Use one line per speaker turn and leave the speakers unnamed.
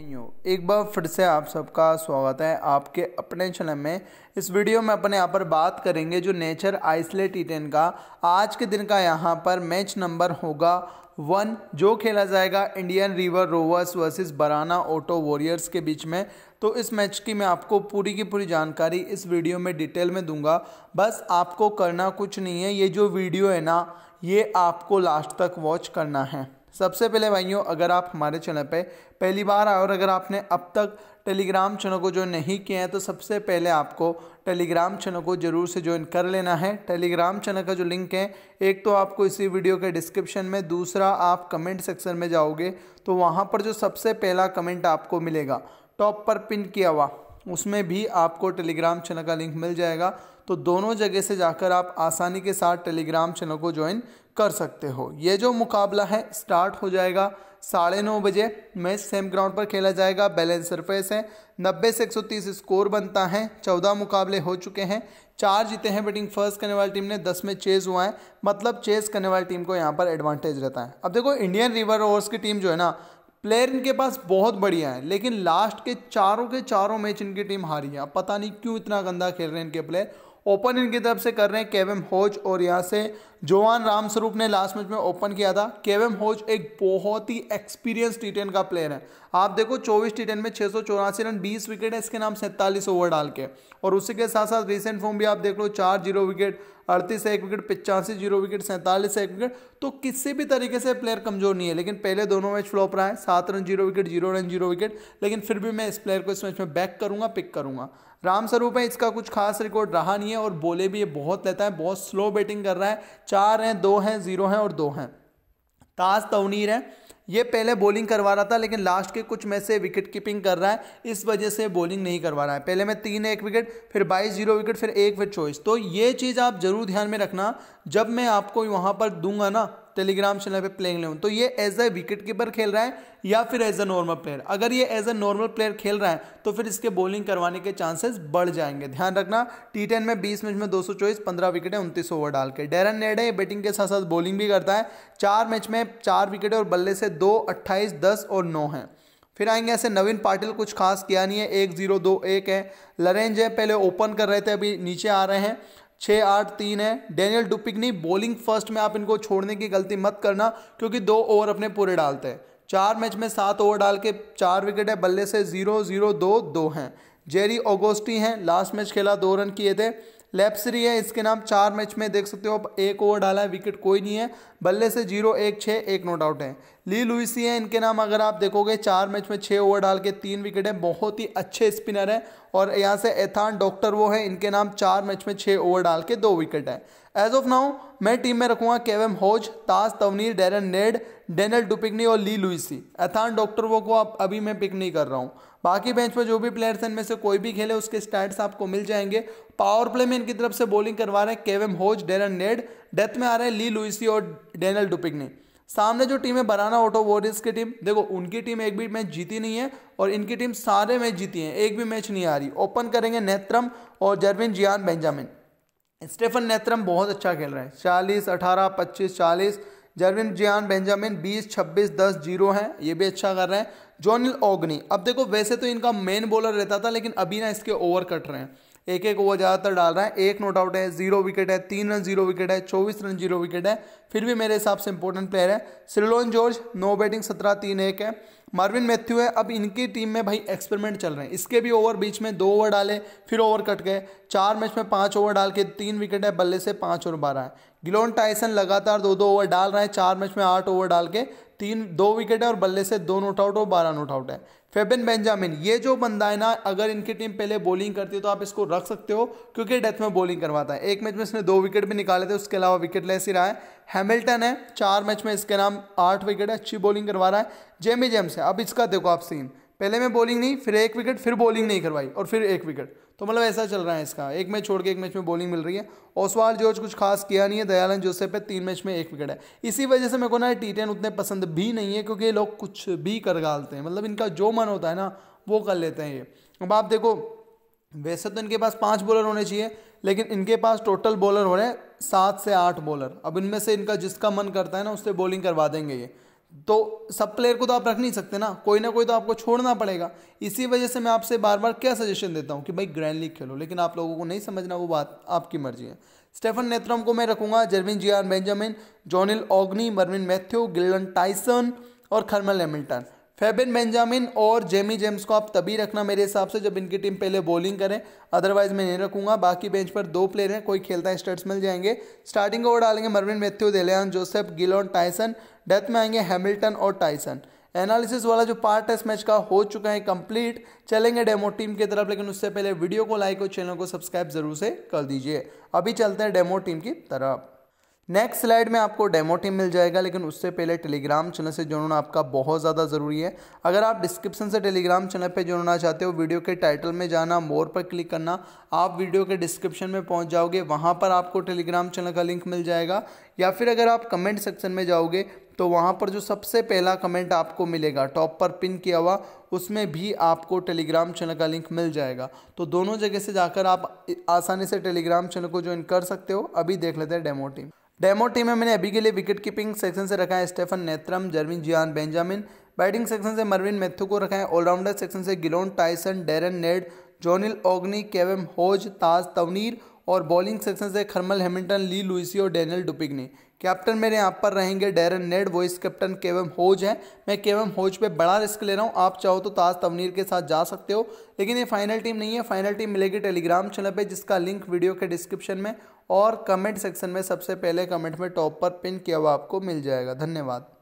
भाइयों एक बार फिर से आप सबका स्वागत है आपके अपने चैनल में इस वीडियो में अपने यहाँ पर बात करेंगे जो नेचर आइसलेट इटेन का आज के दिन का यहाँ पर मैच नंबर होगा वन जो खेला जाएगा इंडियन रिवर रोवर्स वर्सेस बराना ऑटो वॉरियर्स के बीच में तो इस मैच की मैं आपको पूरी की पूरी जानकारी इस वीडियो में डिटेल में दूंगा बस आपको करना कुछ नहीं है ये जो वीडियो है ना ये आपको लास्ट तक वॉच करना है सबसे पहले भाइयों अगर आप हमारे चैनल पे पहली बार आए और अगर आपने अब तक टेलीग्राम चैनल को ज्वाइन नहीं किया है तो सबसे पहले आपको टेलीग्राम चैनल को ज़रूर से ज्वाइन कर लेना है टेलीग्राम चैनल का जो लिंक है एक तो आपको इसी वीडियो के डिस्क्रिप्शन में दूसरा आप कमेंट सेक्शन में जाओगे तो वहाँ पर जो सबसे पहला कमेंट आपको मिलेगा टॉप पर पिन किया हुआ उसमें भी आपको टेलीग्राम चैनल का लिंक मिल जाएगा तो दोनों जगह से जाकर आप आसानी के साथ टेलीग्राम चैनल को ज्वाइन कर सकते हो ये जो मुकाबला है स्टार्ट हो जाएगा साढ़े नौ बजे मैच सेम ग्राउंड पर खेला जाएगा बैलेंस सरफेस है नब्बे से तीस स्कोर बनता है चौदह मुकाबले हो चुके हैं चार जीते हैं बैटिंग फर्स्ट करने वाली टीम ने दस में चेज हुआ है मतलब चेज करने वाली टीम को यहाँ पर एडवांटेज रहता है अब देखो इंडियन रिवर ओवर्स की टीम जो है ना प्लेयर इनके पास बहुत बढ़िया है लेकिन लास्ट के चारों के चारों मैच इनकी टीम हारी है पता नहीं क्यों इतना गंदा खेल रहे हैं इनके प्लेयर ओपन इनकी तरफ से कर रहे हैं केवम होज और यहाँ से जोवान रामस्वरूप ने लास्ट मैच में ओपन किया था केवम होज एक बहुत ही एक्सपीरियंस टी टेन का प्लेयर है आप देखो 24 टी टेन में छः रन 20 विकेट है इसके नाम सैंतालीस ओवर डाल के और उसी के साथ साथ रिसेंट फॉर्म भी आप देख लो चार जीरो विकेट अड़तीस एक विकेट पिचासी जीरो विकेट सैंतालीस एक विकेट तो किसी भी तरीके से प्लेयर कमजोर नहीं है लेकिन पहले दोनों मैच फ्लॉप रहा है सात run zero wicket zero run zero wicket लेकिन फिर भी मैं इस प्लेयर को इस मैच में बैक करूंगा पिक करूंगा राम स्वरूप है इसका कुछ खास रिकॉर्ड रहा नहीं है और बोले भी ये बहुत लेता है बहुत स्लो बैटिंग कर रहा है चार हैं दो हैं जीरो हैं और दो हैं ताज तवनीर है ये पहले बॉलिंग करवा रहा था लेकिन लास्ट के कुछ मैच से विकेट कीपिंग कर रहा है इस वजह से बॉलिंग नहीं करवा रहा है पहले मैं तीन एक विकेट फिर बाईस जीरो विकेट फिर एक फिर चौबीस तो ये चीज़ आप ज़रूर ध्यान में रखना जब मैं आपको वहाँ पर दूंगा ना टेलीग्राम चैनल पे प्लेइंग इलेवन तो ये एज ए विकेट कीपर खेल रहा है या फिर एज ए नॉर्मल प्लेयर अगर ये एज ए नॉर्मल प्लेयर खेल रहा है तो फिर इसके बॉलिंग करवाने के चांसेस बढ़ जाएंगे ध्यान रखना टी टेन में बीस मैच में दो सौ चौबीस पंद्रह विकेटें उनतीस ओवर डाल के डेरन नेडे बैटिंग के साथ साथ बॉलिंग भी करता है चार मैच में चार विकेटें और बल्ले से दो अट्ठाईस दस और नौ हैं फिर आएंगे ऐसे नवीन पाटिल कुछ खास किया नहीं है एक जीरो दो एक है लरेंज है पहले ओपन कर रहे थे अभी नीचे आ रहे हैं छः आठ तीन है डेनियल डुपिक नहीं बॉलिंग फर्स्ट में आप इनको छोड़ने की गलती मत करना क्योंकि दो ओवर अपने पूरे डालते हैं चार मैच में सात ओवर डाल के चार विकेट है बल्ले से जीरो जीरो दो दो हैं जेरी ओगोस्टी हैं लास्ट मैच खेला दो रन किए थे लेप्सरी है इसके नाम चार मैच में देख सकते हो आप एक ओवर डाला है विकेट कोई नहीं है बल्ले से जीरो एक छः एक नोट आउट है ली लुइसी हैं इनके नाम अगर आप देखोगे चार मैच में छः ओवर डाल के तीन विकेट है बहुत ही अच्छे स्पिनर हैं और यहाँ से एथान डॉक्टर वो हैं इनके नाम चार मैच में छः ओवर डाल के दो विकेट है एज ऑफ नाउ मैं टीम में रखूँगा केवम होज ताज तवनीर डेरन नेड डेनल डुपिकनी और ली लुइसी एथान डॉक्टर वो को आप अभी मैं पिक नहीं कर रहा हूँ बाकी बेंच में जो भी प्लेयर्स हैं इनमें से कोई भी खेले उसके स्टैंड आपको मिल जाएंगे पावर प्ले में इनकी तरफ से बॉलिंग करवा रहे हैं केवम होज डेरन नेड डेथ में आ रहे हैं ली लुइसी और डेनल डुपिकनी सामने जो टीम है बनाना ऑटो वॉरियर्स तो की टीम देखो उनकी टीम एक भी मैच जीती नहीं है और इनकी टीम सारे मैच जीती है एक भी मैच नहीं आ रही ओपन करेंगे नेत्रम और जर्विन जियान बेंजामिन स्टेफन नेत्रम बहुत अच्छा खेल रहे हैं चालीस अठारह पच्चीस चालीस जर्विन जियान बेंजामिन बीस छब्बीस दस जीरो हैं ये भी अच्छा कर रहे हैं जॉनिल ओगनी अब देखो वैसे तो इनका मेन बॉलर रहता था लेकिन अभी ना इसके ओवर कट रहे हैं एक एक ओवर ज़्यादातर डाल रहा है एक नोट आउट है जीरो विकेट है तीन रन जीरो विकेट है चौबीस रन जीरो विकेट है फिर भी मेरे हिसाब से इंपॉर्टेंट प्लेयर है सिलोन जॉर्ज नो बैटिंग सत्रह तीन एक है मार्विन मैथ्यू है अब इनकी टीम में भाई एक्सपेरिमेंट चल रहे हैं इसके भी ओवर बीच में दो ओवर डाले फिर ओवर कट गए चार मैच में पाँच ओवर डाल के तीन विकेट है बल्ले से पाँच और बारह है गिलोन टाइसन लगातार दो दो ओवर डाल रहे हैं चार मैच में आठ ओवर डाल के तीन दो विकेट है और बल्ले से दो नोट आउट और बारह नोट आउट है फेबिन बेंजामिन ये जो बंदा है ना अगर इनकी टीम पहले बॉलिंग करती है तो आप इसको रख सकते हो क्योंकि डेथ में बॉलिंग करवाता है एक मैच में इसने दो विकेट भी निकाले थे उसके अलावा विकेट लेस ही रहा है हैमिल्टन है चार मैच में इसके नाम आठ विकेट है अच्छी बॉलिंग करवा रहा है जेमी जेम्स है अब इसका देखो आप सीन पहले में बॉलिंग नहीं फिर एक विकेट फिर बॉलिंग नहीं करवाई और फिर एक विकेट तो मतलब ऐसा चल रहा है इसका एक मैच छोड़ के एक मैच में बॉलिंग मिल रही है ओसवाल जॉर्ज कुछ खास किया नहीं है दयालन जोसे पे तीन मैच में एक विकेट है इसी वजह से मेरे को ना टी टेन उतने पसंद भी नहीं है क्योंकि ये लोग कुछ भी कर गालते हैं मतलब इनका जो मन होता है ना वो कर लेते हैं ये अब आप देखो वैसे तो इनके पास पाँच बॉलर होने चाहिए लेकिन इनके पास टोटल बॉलर हो रहे हैं सात से आठ बॉलर अब इनमें से इनका जिसका मन करता है ना उससे बॉलिंग करवा देंगे ये तो सब प्लेयर को तो आप रख नहीं सकते ना कोई ना कोई तो आपको छोड़ना पड़ेगा इसी वजह से मैं आपसे बार बार क्या सजेशन देता हूँ कि भाई ग्रैंड लीग खेलो लेकिन आप लोगों को नहीं समझना वो बात आपकी मर्जी है स्टेफन नेत्रम को मैं रखूंगा Jervin Gian Benjamin Jonil Ogni Mervin Matthew Gildon Tyson और खर्मल हेमिल्टन फेबिन बेंजामिन और जेमी जेम्स को आप तभी रखना मेरे हिसाब से जब इनकी टीम पहले बॉलिंग करें अदरवाइज मैं नहीं रखूंगा बाकी बेंच पर दो प्लेयर हैं कोई खेलता है स्टेट्स मिल जाएंगे स्टार्टिंग ओवर डालेंगे Mervin Matthew Delian Joseph Gilon Tyson death में आएंगे हैमिल्टन और टाइसन एनालिसिस वाला जो पार्ट है इस मैच का हो चुका है कंप्लीट चलेंगे डेमो टीम की तरफ लेकिन उससे पहले वीडियो को लाइक और चैनल को सब्सक्राइब जरूर से कर दीजिए अभी चलते हैं डेमो टीम की तरफ नेक्स्ट स्लाइड में आपको डेमो टीम मिल जाएगा लेकिन उससे पहले टेलीग्राम चैनल से जुड़ना आपका बहुत ज़्यादा ज़रूरी है अगर आप डिस्क्रिप्शन से टेलीग्राम चैनल पर जुड़ना चाहते हो वीडियो के टाइटल में जाना मोर पर क्लिक करना आप वीडियो के डिस्क्रिप्शन में पहुंच जाओगे वहां पर आपको टेलीग्राम चैनल का लिंक मिल जाएगा या फिर अगर आप कमेंट सेक्शन में जाओगे तो वहाँ पर जो सबसे पहला कमेंट आपको मिलेगा टॉप पर पिन किया हुआ उसमें भी आपको टेलीग्राम चैनल का लिंक मिल जाएगा तो दोनों जगह से जाकर आप आसानी से टेलीग्राम चैनल को ज्वाइन कर सकते हो अभी देख लेते हैं डेमो टीम डेमो टीम में मैंने अभी के लिए विकेट कीपिंग सेक्शन से रखा है Stephen Netram Jermin Gian Benjamin batting section से मरविन मेथ्यू को रखा है ऑलराउंडर सेक्शन से Gilon Tyson Darren Ned Jonil Ogni Kevam Hodge Taj Tavnir और बॉलिंग सेक्शन से खर्मल हेमिल्टन ली लुइसी और डुपिक ने कैप्टन मेरे यहाँ पर रहेंगे Darren Ned vice captain Kevam Hodge है मैं केवम होज पे बड़ा रिस्क ले रहा हूँ आप चाहो तो ताज तवनीर के साथ जा सकते हो लेकिन ये फाइनल टीम नहीं है फाइनल टीम मिलेगी टेलीग्राम चैनल पे जिसका लिंक वीडियो के डिस्क्रिप्शन में और कमेंट सेक्शन में सबसे पहले कमेंट में टॉप पर पिन किया हुआ आपको मिल जाएगा धन्यवाद